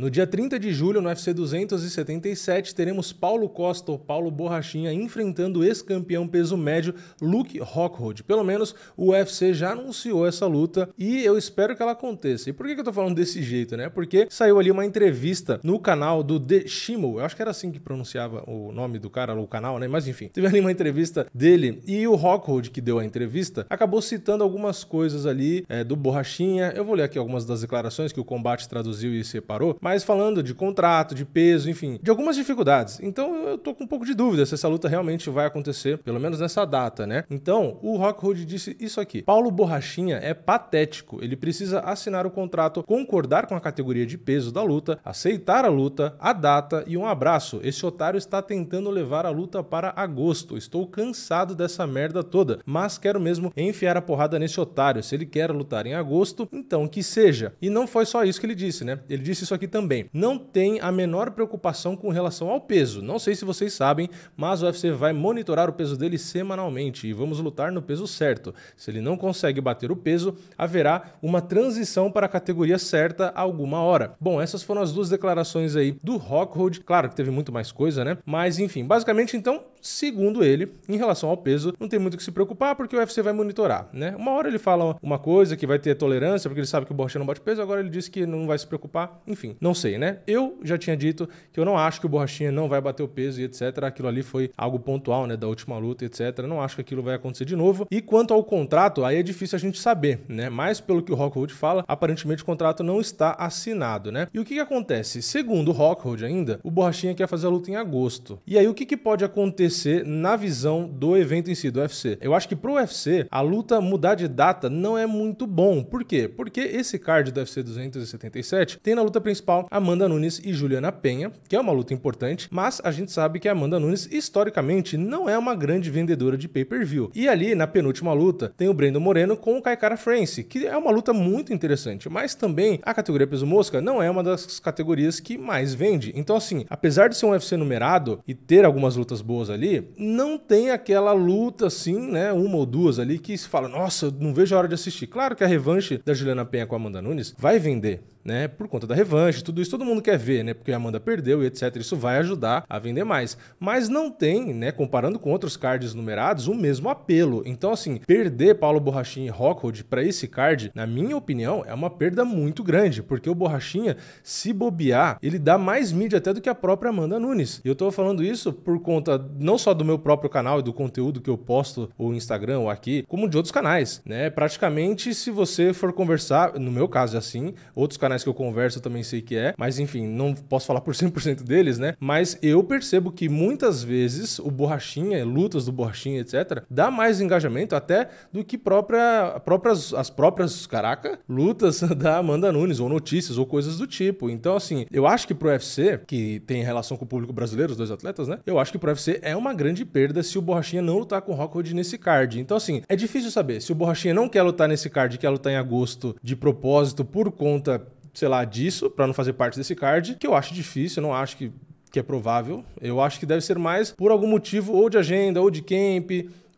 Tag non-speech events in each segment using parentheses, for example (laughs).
No dia 30 de julho, no UFC 277, teremos Paulo Costa ou Paulo Borrachinha enfrentando o ex-campeão peso médio Luke Rockhold. Pelo menos o UFC já anunciou essa luta e eu espero que ela aconteça. E por que eu tô falando desse jeito, né? Porque saiu ali uma entrevista no canal do The Shimmel, eu acho que era assim que pronunciava o nome do cara, o canal, né? Mas enfim, teve ali uma entrevista dele e o Rockhold, que deu a entrevista, acabou citando algumas coisas ali é, do Borrachinha. Eu vou ler aqui algumas das declarações que o combate traduziu e separou, mas mas falando de contrato, de peso, enfim, de algumas dificuldades. Então eu tô com um pouco de dúvida se essa luta realmente vai acontecer, pelo menos nessa data, né? Então, o Rockhold disse isso aqui: Paulo Borrachinha é patético. Ele precisa assinar o contrato, concordar com a categoria de peso da luta, aceitar a luta, a data e um abraço. Esse otário está tentando levar a luta para agosto. Estou cansado dessa merda toda, mas quero mesmo enfiar a porrada nesse otário. Se ele quer lutar em agosto, então que seja. E não foi só isso que ele disse, né? Ele disse isso aqui também também. Não tem a menor preocupação com relação ao peso. Não sei se vocês sabem, mas o UFC vai monitorar o peso dele semanalmente e vamos lutar no peso certo. Se ele não consegue bater o peso, haverá uma transição para a categoria certa alguma hora. Bom, essas foram as duas declarações aí do Rockhold. Claro que teve muito mais coisa, né? Mas enfim, basicamente então, segundo ele, em relação ao peso, não tem muito o que se preocupar porque o UFC vai monitorar, né? Uma hora ele fala uma coisa que vai ter tolerância porque ele sabe que o Borja não bate peso, agora ele disse que não vai se preocupar. Enfim, não sei, né? Eu já tinha dito que eu não acho que o Borrachinha não vai bater o peso e etc. Aquilo ali foi algo pontual, né? Da última luta, etc. Não acho que aquilo vai acontecer de novo. E quanto ao contrato, aí é difícil a gente saber, né? Mas pelo que o Rockhold fala, aparentemente o contrato não está assinado, né? E o que, que acontece? Segundo o Rockhold ainda, o Borrachinha quer fazer a luta em agosto. E aí o que, que pode acontecer na visão do evento em si, do UFC? Eu acho que pro UFC, a luta mudar de data não é muito bom. Por quê? Porque esse card do UFC 277 tem na luta principal principal, Amanda Nunes e Juliana Penha, que é uma luta importante, mas a gente sabe que a Amanda Nunes historicamente não é uma grande vendedora de pay-per-view. E ali na penúltima luta tem o Brendo Moreno com o Kaikara France, que é uma luta muito interessante, mas também a categoria peso mosca não é uma das categorias que mais vende. Então assim, apesar de ser um UFC numerado e ter algumas lutas boas ali, não tem aquela luta assim, né, uma ou duas ali que se fala, nossa, não vejo a hora de assistir. Claro que a revanche da Juliana Penha com a Amanda Nunes vai vender, né? Por conta da revanche, tudo isso todo mundo quer ver, né? Porque a Amanda perdeu e etc. Isso vai ajudar a vender mais. Mas não tem, né? Comparando com outros cards numerados, o mesmo apelo. Então, assim, perder Paulo Borrachinha e Rockhold para esse card, na minha opinião, é uma perda muito grande, porque o Borrachinha, se bobear, ele dá mais mídia até do que a própria Amanda Nunes. E eu tô falando isso por conta não só do meu próprio canal e do conteúdo que eu posto no Instagram ou aqui, como de outros canais, né? Praticamente, se você for conversar, no meu caso é assim, outros canais canais que eu converso eu também sei que é, mas enfim, não posso falar por 100% deles, né? Mas eu percebo que muitas vezes o borrachinha, lutas do borrachinha, etc, dá mais engajamento até do que própria, próprias, as próprias, caraca, lutas (laughs) da Amanda Nunes ou notícias ou coisas do tipo. Então assim, eu acho que pro UFC, que tem relação com o público brasileiro, os dois atletas, né? Eu acho que pro UFC é uma grande perda se o borrachinha não lutar com o Rockwood nesse card. Então assim, é difícil saber se o borrachinha não quer lutar nesse card, quer lutar em agosto de propósito por conta sei lá, disso, para não fazer parte desse card, que eu acho difícil, eu não acho que, que é provável. Eu acho que deve ser mais por algum motivo, ou de agenda, ou de camp,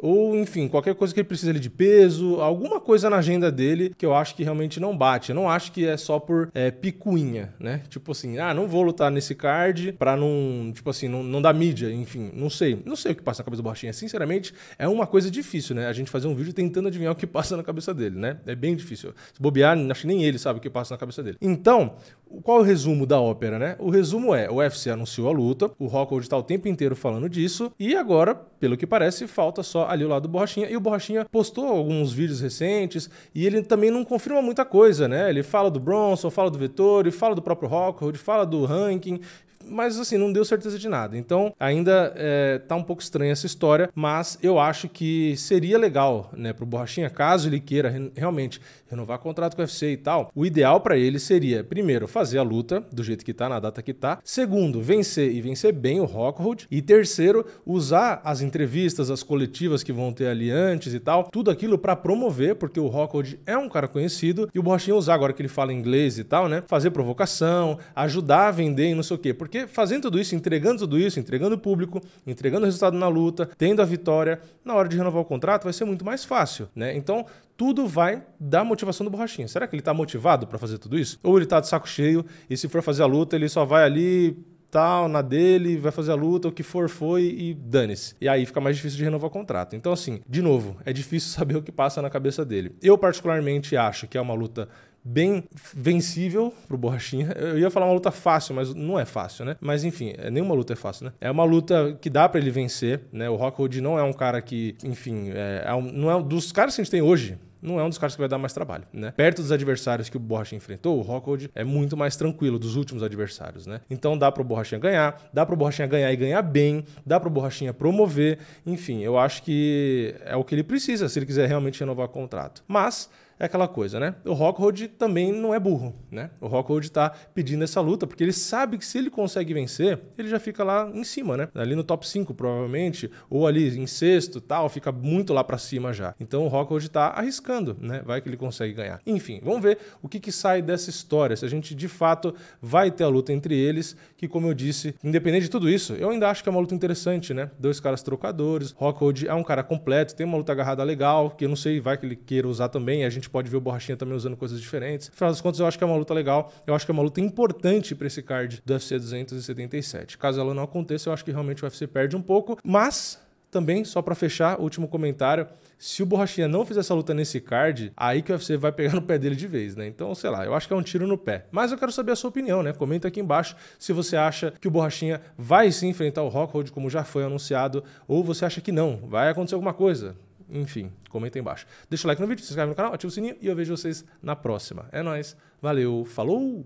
ou enfim, qualquer coisa que ele precisa ali de peso, alguma coisa na agenda dele que eu acho que realmente não bate. Eu não acho que é só por é, picuinha, né? Tipo assim, ah, não vou lutar nesse card pra não, tipo assim, não, não dar mídia, enfim, não sei. Não sei o que passa na cabeça do Borrachinha. Sinceramente, é uma coisa difícil, né? A gente fazer um vídeo tentando adivinhar o que passa na cabeça dele, né? É bem difícil. Se bobear, acho que nem ele sabe o que passa na cabeça dele. Então, qual é o resumo da ópera, né? O resumo é, o UFC anunciou a luta, o Rockhold tá o tempo inteiro falando disso, e agora, pelo que parece, falta só ali ao lado do Borrachinha, e o Borrachinha postou alguns vídeos recentes, e ele também não confirma muita coisa, né? Ele fala do Bronson, fala do Vettori, fala do próprio Rockhold, fala do ranking, mas assim, não deu certeza de nada. Então ainda é, tá um pouco estranha essa história, mas eu acho que seria legal, né, pro Borrachinha, caso ele queira re realmente renovar contrato com o UFC e tal, o ideal para ele seria, primeiro, fazer a luta do jeito que tá, na data que tá, segundo, vencer e vencer bem o Rockhold, e terceiro, usar as entrevistas, as coletivas que vão ter ali antes e tal, tudo aquilo para promover, porque o Rockhold é um cara conhecido, e o Borrachinha usar agora que ele fala inglês e tal, né, fazer provocação, ajudar a vender e não sei o quê, porque porque fazendo tudo isso, entregando tudo isso, entregando o público, entregando o resultado na luta, tendo a vitória, na hora de renovar o contrato vai ser muito mais fácil, né? Então, tudo vai dar motivação do Borrachinha. Será que ele está motivado para fazer tudo isso? Ou ele está de saco cheio e se for fazer a luta, ele só vai ali tal, na dele, vai fazer a luta, o que for foi e dane-se. E aí fica mais difícil de renovar o contrato. Então, assim, de novo, é difícil (laughs) saber o que passa na cabeça dele. Eu, particularmente, acho que é uma luta bem vencível pro Borrachinha. Eu ia falar uma luta fácil, mas não é fácil, né? Mas enfim, é, nenhuma luta é fácil, né? É uma luta que dá para ele vencer, né? O Rockhold não é um cara que, enfim, é, é um, não é um dos caras que a gente tem hoje não é um dos caras que vai dar mais trabalho, né? Perto dos adversários que o Borrachinha enfrentou, o Rockhold é muito mais tranquilo dos últimos adversários, né? Então dá pro Borrachinha ganhar, dá pro Borrachinha ganhar e ganhar bem, dá pro Borrachinha promover, enfim, eu acho que é o que ele precisa se ele quiser realmente renovar o contrato. Mas é aquela coisa, né? O Rockhold também não é burro, né? O Rockhold tá pedindo essa luta porque ele sabe que se ele consegue vencer, ele já fica lá em cima, né? Ali no top 5 provavelmente, ou ali em sexto, tal, fica muito lá para cima já. Então o Rockhold tá arriscando, né? Vai que ele consegue ganhar. Enfim, vamos ver o que que sai dessa história, se a gente de fato vai ter a luta entre eles, que como eu disse, independente de tudo isso, eu ainda acho que é uma luta interessante, né? Dois caras trocadores, Rockhold é um cara completo, tem uma luta agarrada legal, que eu não sei, vai que ele queira usar também, a gente pode ver o Borrachinha também usando coisas diferentes. Afinal das contas, eu acho que é uma luta legal. Eu acho que é uma luta importante para esse card do UFC 277. Caso ela não aconteça, eu acho que realmente o UFC perde um pouco. Mas também, só para fechar, último comentário. Se o Borrachinha não fizer essa luta nesse card, aí que o UFC vai pegar no pé dele de vez, né? Então, sei lá, eu acho que é um tiro no pé. Mas eu quero saber a sua opinião, né? Comenta aqui embaixo se você acha que o Borrachinha vai se enfrentar o Rockhold como já foi anunciado, ou você acha que não, vai acontecer alguma coisa. Enfim, comenta aí embaixo. Deixa o like no vídeo, se inscreve no canal, ativa o sininho e eu vejo vocês na próxima. É nóis, valeu, falou!